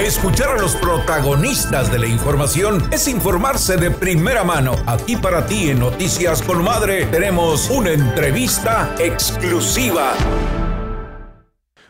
Escuchar a los protagonistas de la información es informarse de primera mano. Aquí para ti en Noticias con Madre tenemos una entrevista exclusiva.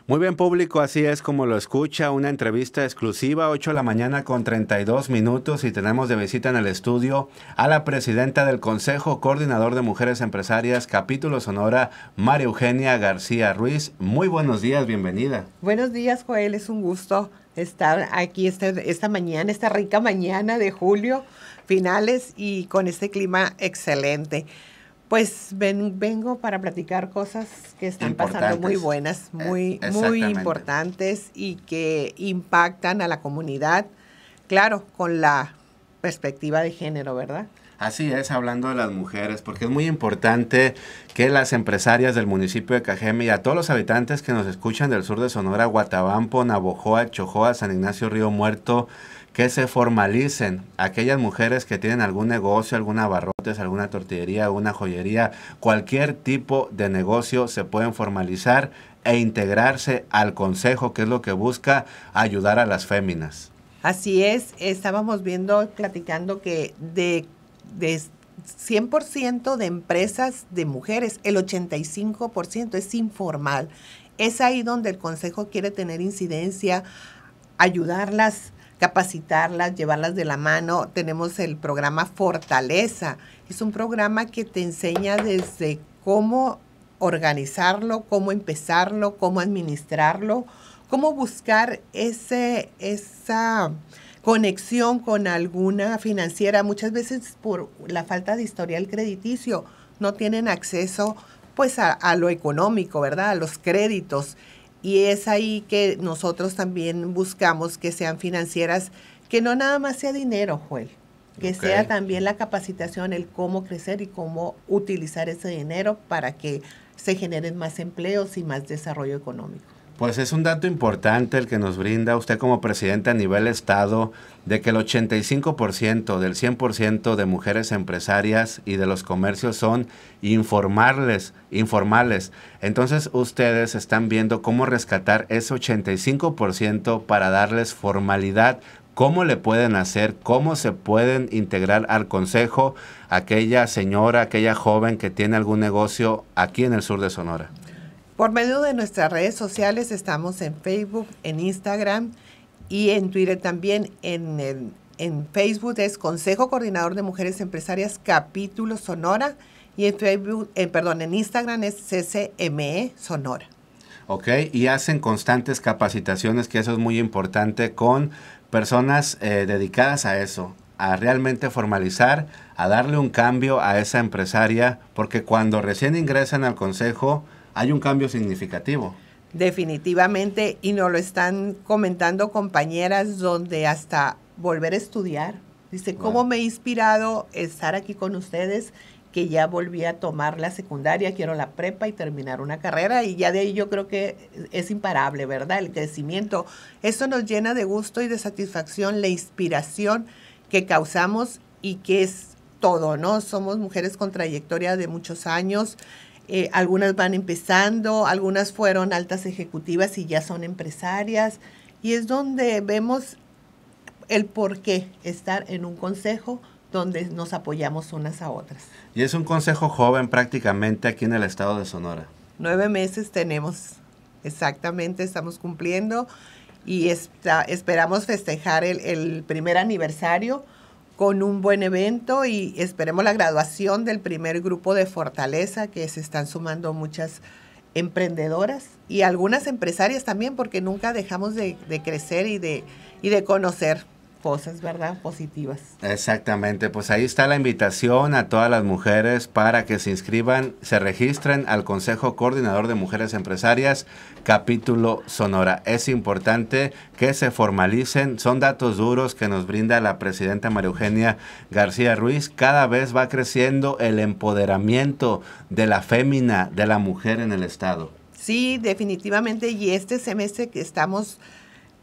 Muy bien público, así es como lo escucha, una entrevista exclusiva, 8 de la mañana con 32 minutos y tenemos de visita en el estudio a la presidenta del Consejo Coordinador de Mujeres Empresarias, capítulo Sonora, María Eugenia García Ruiz. Muy buenos días, bienvenida. Buenos días, Joel, es un gusto estar aquí este, esta mañana, esta rica mañana de julio, finales y con este clima excelente. Pues ven, vengo para platicar cosas que están pasando muy buenas, eh, muy, muy importantes y que impactan a la comunidad, claro, con la perspectiva de género, ¿verdad? Así es, hablando de las mujeres, porque es muy importante que las empresarias del municipio de Cajeme y a todos los habitantes que nos escuchan del sur de Sonora, Guatabampo, Navojoa, Chojoa, San Ignacio, Río Muerto, que se formalicen aquellas mujeres que tienen algún negocio, alguna barrotes, alguna tortillería, alguna joyería, cualquier tipo de negocio se pueden formalizar e integrarse al consejo, que es lo que busca ayudar a las féminas. Así es, estábamos viendo, platicando que de, 100% de empresas de mujeres, el 85% es informal. Es ahí donde el Consejo quiere tener incidencia, ayudarlas, capacitarlas, llevarlas de la mano. Tenemos el programa Fortaleza. Es un programa que te enseña desde cómo organizarlo, cómo empezarlo, cómo administrarlo cómo buscar ese, esa conexión con alguna financiera. Muchas veces por la falta de historial crediticio no tienen acceso pues a, lo económico, ¿verdad? A los créditos. Y es ahí que nosotros también buscamos que sean financieras, que no nada más sea dinero, Joel, que sea también la capacitación, el cómo crecer y cómo utilizar ese dinero para que se generen más empleos y más desarrollo económico. Pues es un dato importante el que nos brinda usted como presidente a nivel Estado de que el 85% del 100% de mujeres empresarias y de los comercios son informales, informales. Entonces ustedes están viendo cómo rescatar ese 85% para darles formalidad, cómo le pueden hacer, cómo se pueden integrar al consejo aquella señora, aquella joven que tiene algún negocio aquí en el sur de Sonora. Por medio de nuestras redes sociales estamos en Facebook, en Instagram y en Twitter también. En, Facebook es Consejo Coordinador de Mujeres Empresarias Capítulo Sonora y en Facebook, en eh, perdón, en Instagram es CCME Sonora. Ok, y hacen constantes capacitaciones, que eso es muy importante, con personas eh, dedicadas a eso, a realmente formalizar, a darle un cambio a esa empresaria, porque cuando recién ingresan al consejo, hay un cambio significativo. Definitivamente, y nos lo están comentando compañeras donde hasta volver a estudiar. Dice, ¿cómo me he inspirado estar aquí con ustedes? Que ya volví a tomar la secundaria, quiero la prepa y terminar una carrera. Y ya de ahí yo creo que es imparable, ¿verdad? El crecimiento. Eso nos llena de gusto y de satisfacción, la inspiración que causamos y que es todo, ¿no? Somos mujeres con trayectoria de muchos años. Eh, algunas van empezando, algunas fueron altas ejecutivas y ya son empresarias, y es donde vemos el por qué estar en un consejo donde nos apoyamos unas a otras. Y es un consejo joven prácticamente aquí en el estado de Sonora. Nueve meses tenemos, exactamente, estamos cumpliendo y esperamos festejar el primer aniversario con un buen evento y esperemos la graduación del primer grupo de Fortaleza, que se están sumando muchas emprendedoras y algunas empresarias también, porque nunca dejamos de, crecer y de, y de conocer cosas, ¿verdad? Positivas. Exactamente, pues ahí está la invitación a todas las mujeres para que se inscriban, se registren al Consejo Coordinador de Mujeres Empresarias, capítulo Sonora. Es importante que se formalicen, son datos duros que nos brinda la presidenta María Eugenia García Ruiz. Cada vez va creciendo el empoderamiento de la fémina, de la mujer en el Estado. Sí, definitivamente, y este semestre que estamos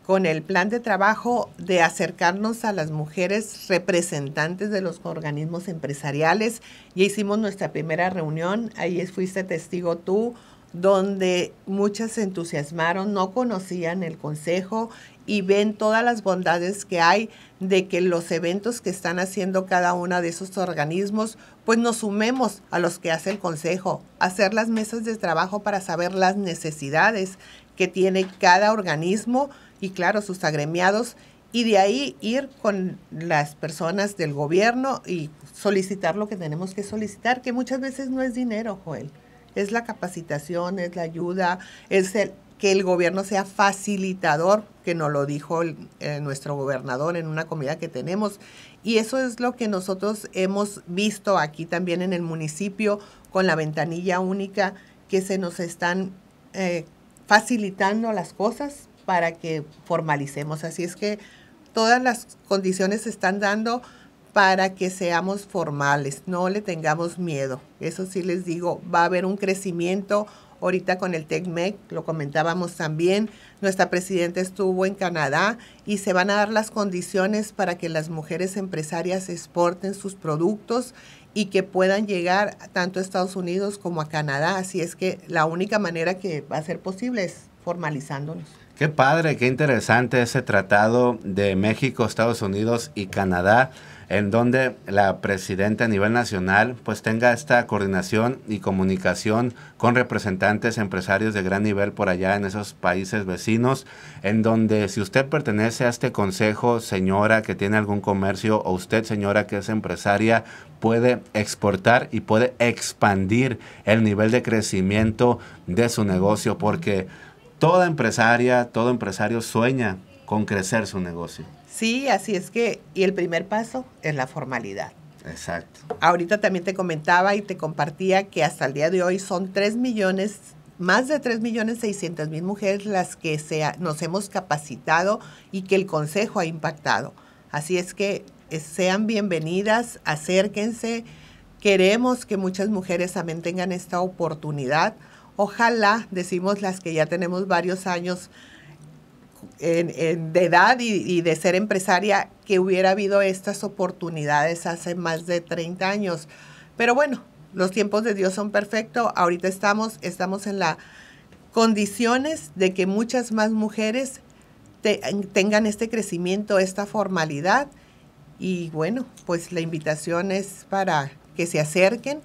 con el plan de trabajo de acercarnos a las mujeres representantes de los organismos empresariales. Ya hicimos nuestra primera reunión, ahí fuiste testigo tú, donde muchas se entusiasmaron, no conocían el consejo y ven todas las bondades que hay de que los eventos que están haciendo cada uno de esos organismos, pues nos sumemos a los que hace el consejo, hacer las mesas de trabajo para saber las necesidades que tiene cada organismo y claro, sus agremiados, y de ahí ir con las personas del gobierno y solicitar lo que tenemos que solicitar, que muchas veces no es dinero, Joel, es la capacitación, es la ayuda, es el, que el gobierno sea facilitador, que nos lo dijo eh, nuestro gobernador en una comida que tenemos. Y eso es lo que nosotros hemos visto aquí también en el municipio con la ventanilla única, que se nos están eh, facilitando las cosas, para que formalicemos. Así es que todas las condiciones se están dando para que seamos formales, no le tengamos miedo. Eso sí les digo, va a haber un crecimiento ahorita con el TECMEC, lo comentábamos también, nuestra presidenta estuvo en Canadá y se van a dar las condiciones para que las mujeres empresarias exporten sus productos y que puedan llegar tanto a Estados Unidos como a Canadá. Así es que la única manera que va a ser posible es formalizándonos. Qué padre, qué interesante ese tratado de México, Estados Unidos y Canadá, en donde la presidenta a nivel nacional pues tenga esta coordinación y comunicación con representantes empresarios de gran nivel por allá en esos países vecinos, en donde si usted pertenece a este consejo, señora que tiene algún comercio o usted señora que es empresaria, puede exportar y puede expandir el nivel de crecimiento de su negocio porque Toda empresaria, todo empresario sueña con crecer su negocio. Sí, así es que, y el primer paso es la formalidad. Exacto. Ahorita también te comentaba y te compartía que hasta el día de hoy son 3 millones, más de 3 millones 600 mil mujeres las que nos hemos capacitado y que el Consejo ha impactado. Así es que eh, sean bienvenidas, acérquense. Queremos que muchas mujeres también tengan esta oportunidad Ojalá, decimos las que ya tenemos varios años de edad y, de ser empresaria, que hubiera habido estas oportunidades hace más de 30 años. Pero bueno, los tiempos de Dios son perfectos. Ahorita estamos, estamos en las condiciones de que muchas más mujeres tengan este crecimiento, esta formalidad. Y bueno, pues la invitación es para que se acerquen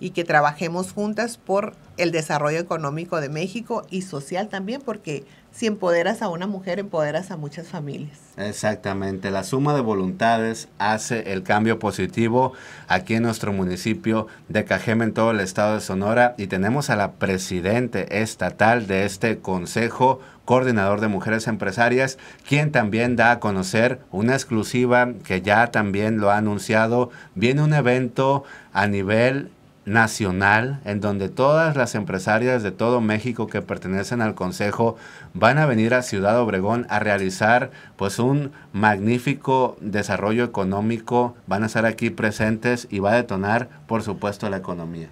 y que trabajemos juntas por el desarrollo económico de México y social también, porque si empoderas a una mujer, empoderas a muchas familias. Exactamente, la suma de voluntades hace el cambio positivo aquí en nuestro municipio de Cajeme, en todo el estado de Sonora, y tenemos a la presidente estatal de este consejo, coordinador de mujeres empresarias, quien también da a conocer una exclusiva que ya también lo ha anunciado, viene un evento a nivel nacional en donde todas las empresarias de todo México que pertenecen al consejo van a venir a Ciudad Obregón a realizar pues un magnífico desarrollo económico, van a estar aquí presentes y va a detonar por supuesto la economía.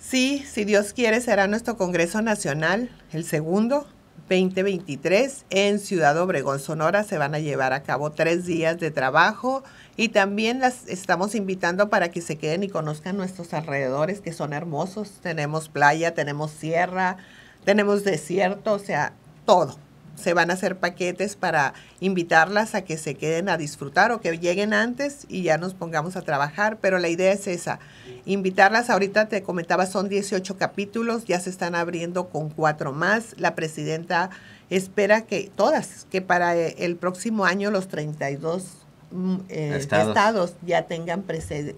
Sí, si Dios quiere será nuestro Congreso Nacional, el segundo 2023 en Ciudad Obregón, Sonora. Se van a llevar a cabo tres días de trabajo y también las estamos invitando para que se queden y conozcan nuestros alrededores que son hermosos. Tenemos playa, tenemos sierra, tenemos desierto, o sea, todo se van a hacer paquetes para invitarlas a que se queden a disfrutar o que lleguen antes y ya nos pongamos a trabajar, pero la idea es esa, invitarlas, ahorita te comentaba, son 18 capítulos, ya se están abriendo con cuatro más, la presidenta espera que todas, que para el próximo año los 32 Mm, eh, estados. ya tengan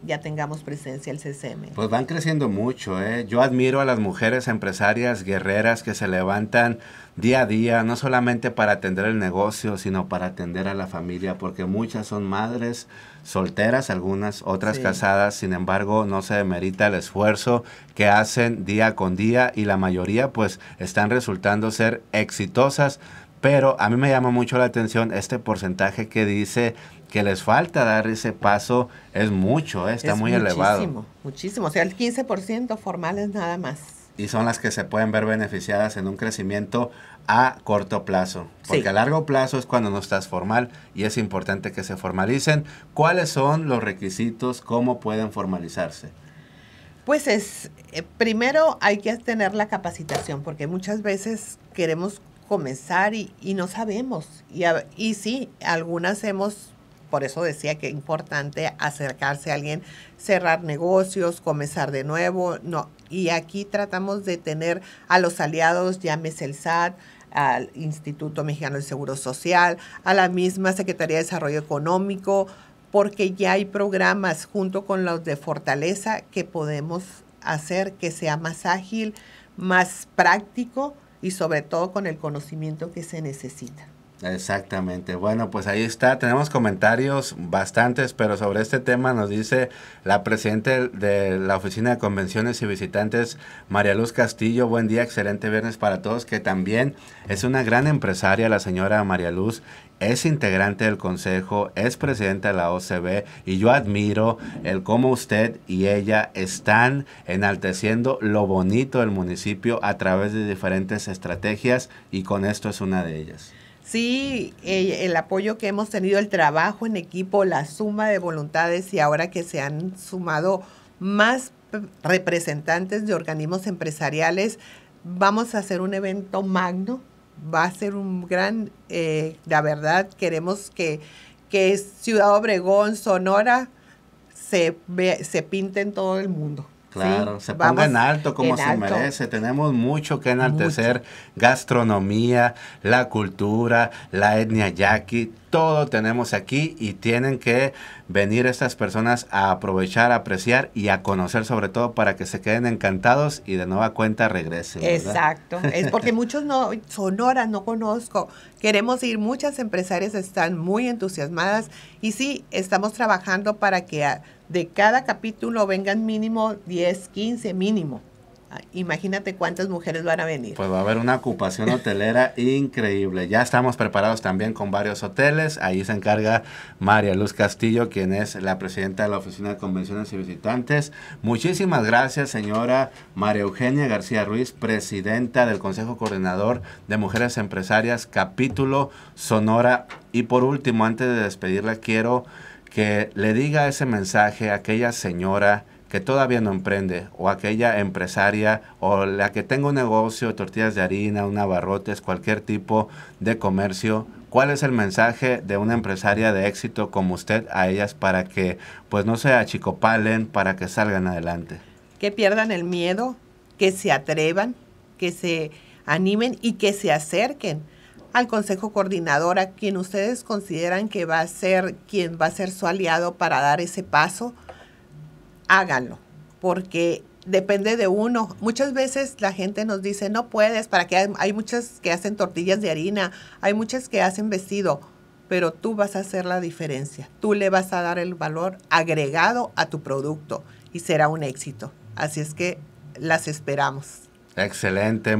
ya tengamos presencia el CCM. Pues van creciendo mucho, ¿eh? Yo admiro a las mujeres empresarias guerreras que se levantan día a día, no solamente para atender el negocio, sino para atender a la familia, porque muchas son madres solteras, algunas, otras casadas, sin embargo, no se demerita el esfuerzo que hacen día con día y la mayoría pues están resultando ser exitosas pero a mí me llama mucho la atención este porcentaje que dice que les falta dar ese paso, es mucho, eh, está muy elevado. Muchísimo, muchísimo, o sea, el 15% es nada más. Y son las que se pueden ver beneficiadas en un crecimiento a corto plazo, porque a largo plazo es cuando no estás formal y es importante que se formalicen. ¿Cuáles son los requisitos? ¿Cómo pueden formalizarse? Pues es, eh, primero hay que tener la capacitación, porque muchas veces queremos comenzar y, no sabemos. Y, y sí, algunas hemos, por eso decía que es importante acercarse a alguien, cerrar negocios, comenzar de nuevo. No, y aquí tratamos de tener a los aliados, llámese el SAT, al Instituto Mexicano del Seguro Social, a la misma Secretaría de Desarrollo Económico, porque ya hay programas junto con los de Fortaleza que podemos hacer que sea más ágil, más práctico y sobre todo con el conocimiento que se necesita. Exactamente. Bueno, pues ahí está. Tenemos comentarios bastantes, pero sobre este tema nos dice la presidenta de la Oficina de Convenciones y Visitantes, María Luz Castillo. Buen día, excelente viernes para todos, que también es una gran empresaria, la señora María Luz. Es integrante del consejo, es presidenta de la OCB y yo admiro el cómo usted y ella están enalteciendo lo bonito del municipio a través de diferentes estrategias y con esto es una de ellas. Sí, eh, el apoyo que hemos tenido, el trabajo en equipo, la suma de voluntades y ahora que se han sumado más representantes de organismos empresariales, vamos a hacer un evento magno, va a ser un gran, eh, la verdad, queremos que, Ciudad Obregón, Sonora, se, se pinte en todo el mundo. Claro, se ponga en alto como se merece. Tenemos mucho que enaltecer. Gastronomía, la cultura, la etnia yaqui, todo tenemos aquí y tienen que venir estas personas a aprovechar, apreciar y a conocer sobre todo para que se queden encantados y de nueva cuenta regresen. Exacto, es porque muchos no, Sonora no conozco. Queremos ir, muchas empresarias están muy entusiasmadas y sí, estamos trabajando para que de cada capítulo vengan mínimo 10, 15 mínimo. Ah, imagínate cuántas mujeres van a venir. Pues va a haber una ocupación hotelera increíble. Ya estamos preparados también con varios hoteles. Ahí se encarga María Luz Castillo, quien es la presidenta de la Oficina de Convenciones y Visitantes. Muchísimas gracias, señora María Eugenia García Ruiz, presidenta del Consejo Coordinador de Mujeres Empresarias, capítulo Sonora. Y por último, antes de despedirla, quiero que le diga ese mensaje a aquella señora que todavía no emprende o aquella empresaria o la que tenga un negocio, tortillas de harina, un abarrotes, cualquier tipo de comercio, ¿Cuál es el mensaje de una empresaria de éxito como usted a ellas para que pues no se achicopalen, para que salgan adelante? Que pierdan el miedo, que se atrevan, que se animen y que se acerquen al Consejo Coordinador, a quien ustedes consideran que va a ser quien va a ser su aliado para dar ese paso, háganlo, porque depende de uno. Muchas veces la gente nos dice, no puedes, para que hay, hay, muchas que hacen tortillas de harina, hay muchas que hacen vestido, pero tú vas a hacer la diferencia, tú le vas a dar el valor agregado a tu producto y será un éxito. Así es que las esperamos. Excelente.